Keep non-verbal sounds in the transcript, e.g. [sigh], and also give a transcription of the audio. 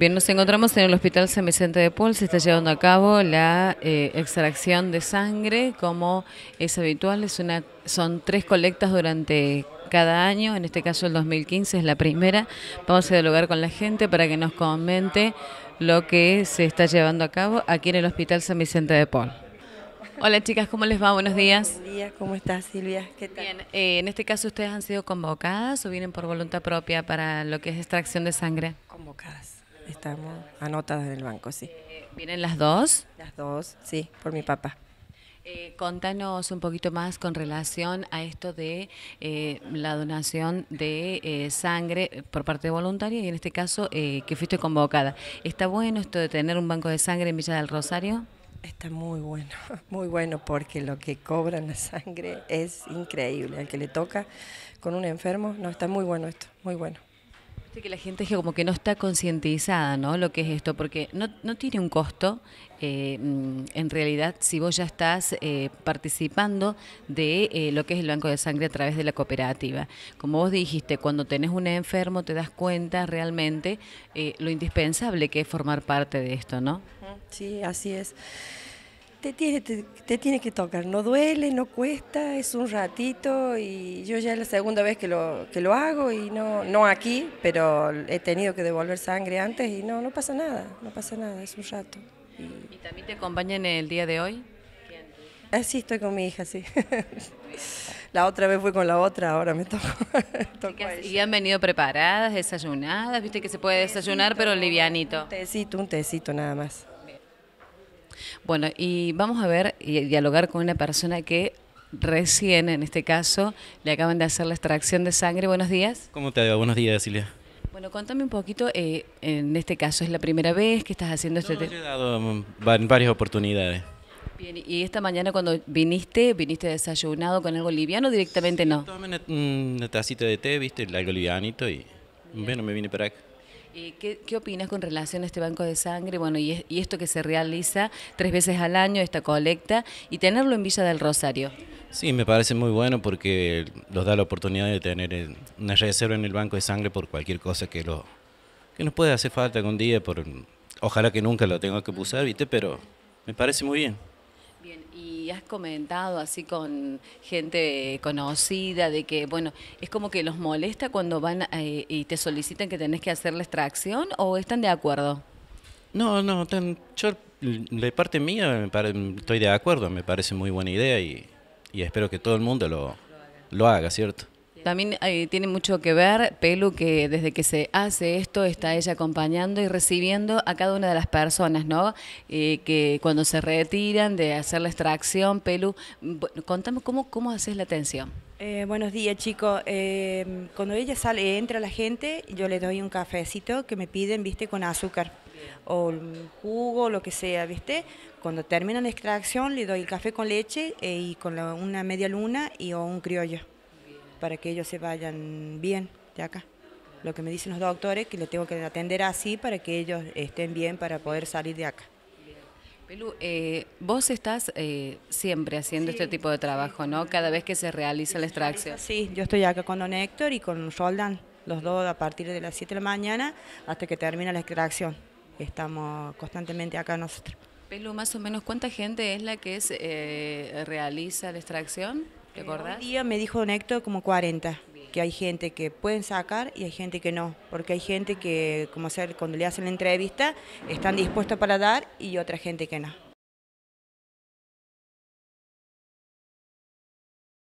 Bien, nos encontramos en el Hospital San Vicente de Paul, se está llevando a cabo la eh, extracción de sangre, como es habitual, es una, son tres colectas durante cada año, en este caso el 2015 es la primera. Vamos a dialogar con la gente para que nos comente lo que se está llevando a cabo aquí en el Hospital San Vicente de Paul. Hola chicas, ¿cómo les va? Buenos días. Buenos días, ¿cómo estás Silvia? ¿Qué tal? Bien, eh, en este caso ustedes han sido convocadas o vienen por voluntad propia para lo que es extracción de sangre? Convocadas estamos anotadas en el banco, sí. Eh, ¿Vienen las dos? Las dos, sí, por mi papá. Eh, contanos un poquito más con relación a esto de eh, la donación de sangre por parte de voluntaria y en este caso que fuiste convocada. ¿Está bueno esto de tener un banco de sangre en Villa del Rosario? Está muy bueno, [laughs] muy bueno porque lo que cobran la sangre es increíble. Al que le toca con un enfermo, no, está muy bueno esto, muy bueno que la gente es como que no está concientizada, ¿no? Lo que es esto, porque no, no tiene un costo. Eh, mm, en realidad, si vos ya estás eh, participando de eh, lo que es el banco de sangre a través de la cooperativa. Como vos dijiste, cuando tenés un enfermo te das cuenta realmente lo indispensable que es formar parte de esto, ¿no? Sí, así es te tiene, te, tiene que tocar, no duele, no cuesta, es un ratito y yo ya es la segunda vez que lo, que lo hago y no, no aquí, pero he tenido que devolver sangre antes y no, no pasa nada, no pasa nada, es un rato. ¿Y, también te acompañan el día de hoy? Ah, sí, estoy con mi hija, sí. [laughs] la otra vez fui con la otra, ahora me toco. [laughs] ¿Y han venido preparadas, desayunadas? Viste que se puede desayunar, pero livianito. Un tecito, un tecito nada más. Bueno, y vamos a ver y dialogar con una persona que recién, en este caso, le acaban de hacer la extracción de sangre. Buenos días. ¿Cómo te va? Buenos días, Silvia. Bueno, contame un poquito, eh, en este caso es la primera vez que estás haciendo este... No, he dado mm, varias oportunidades. Bien, y esta mañana cuando viniste, viniste desayunado con algo liviano directamente no. Tomé mm, una, tacita de té, viste, algo livianito y bueno, me vine para acá. Eh, ¿qué, opinas con relación a este banco de sangre? Bueno, y, esto que se realiza tres veces al año, esta colecta, y tenerlo en Villa del Rosario. Sí, me parece muy bueno porque nos da la oportunidad de tener una reserva en el banco de sangre por cualquier cosa que, lo, nos pueda hacer falta algún día. Por, ojalá que nunca lo tenga que usar, ¿viste? Pero me parece muy bien. Bien, y has comentado así con gente conocida de que, bueno, es como que los molesta cuando van eh, y te solicitan que tenés que hacer la extracción o están de acuerdo? No, no, yo de parte mía estoy de acuerdo, me parece muy buena idea y, espero que todo el mundo lo haga ¿cierto? También eh, tiene mucho que ver, Pelu, que desde que se hace esto está ella acompañando y recibiendo a cada una de las personas, ¿no? Eh, que cuando se retiran de hacer la extracción, Pelu, contame cómo, cómo haces la atención. Eh, buenos días, chicos. cuando ella sale, entra la gente, yo le doy un cafecito que me piden, viste, con azúcar o jugo, lo que sea, ¿viste? Cuando termina la extracción, le doy el café con leche y con una media luna y o un criollo para que ellos se vayan bien de acá. Lo que me dicen los doctores, que lo tengo que atender así para que ellos estén bien para poder salir de acá. Pelu, eh, vos estás eh, siempre haciendo este tipo de trabajo, ¿no? Cada vez que se realiza la extracción. Sí, yo estoy acá con Don Héctor y con Roldán, los dos a partir de las 7 de la mañana hasta que termina la extracción. Estamos constantemente acá nosotros. Pelu, más o menos, ¿cuánta gente es la que es, eh, realiza la extracción? ¿Te eh, día me dijo Néctor como 40, que hay gente que pueden sacar y hay gente que no, porque hay gente que, como hacer, cuando le hacen la entrevista, están dispuestos para dar y otra gente que no.